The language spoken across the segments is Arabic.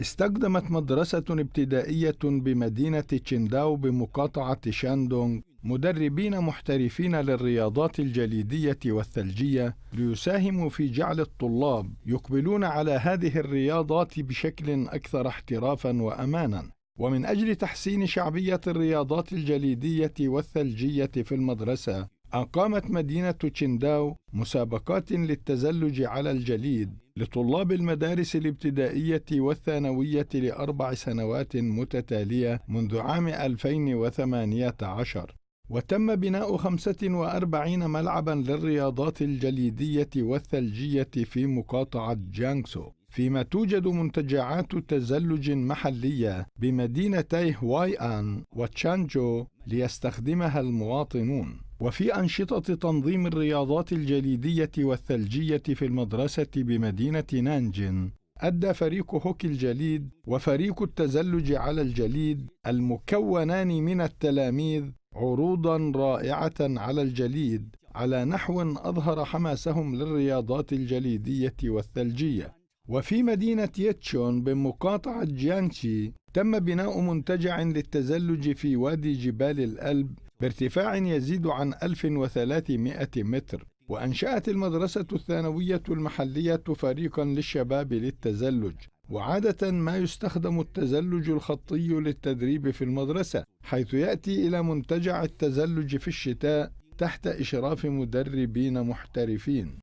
استخدمت مدرسة ابتدائية بمدينة تشينداو بمقاطعة شاندونغ مدربين محترفين للرياضات الجليدية والثلجية ليساهموا في جعل الطلاب يقبلون على هذه الرياضات بشكل أكثر احترافا وأمانا ومن أجل تحسين شعبية الرياضات الجليدية والثلجية في المدرسة أقامت مدينة تشينداو مسابقات للتزلج على الجليد لطلاب المدارس الابتدائية والثانوية لأربع سنوات متتالية منذ عام 2018 وتم بناء 45 ملعبا للرياضات الجليدية والثلجية في مقاطعة جانكسو فيما توجد منتجعات تزلج محلية بمدينتي هواي آن وتشانجو ليستخدمها المواطنون وفي أنشطة تنظيم الرياضات الجليدية والثلجية في المدرسة بمدينة نانجين أدى فريق هوكي الجليد وفريق التزلج على الجليد المكونان من التلاميذ عروضا رائعة على الجليد على نحو أظهر حماسهم للرياضات الجليدية والثلجية وفي مدينة يتشون بمقاطعة جيانشي تم بناء منتجع للتزلج في وادي جبال الألب بارتفاع يزيد عن 1300 متر وأنشأت المدرسة الثانوية المحلية فريقا للشباب للتزلج وعادة ما يستخدم التزلج الخطي للتدريب في المدرسة حيث يأتي إلى منتجع التزلج في الشتاء تحت إشراف مدربين محترفين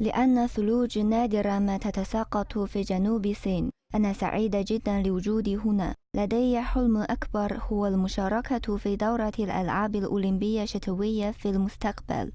لأن الثلوج نادرة ما تتساقط في جنوب الصين أنا سعيدة جدا لوجودي هنا لدي حلم أكبر هو المشاركة في دورة الألعاب الأولمبية الشتوية في المستقبل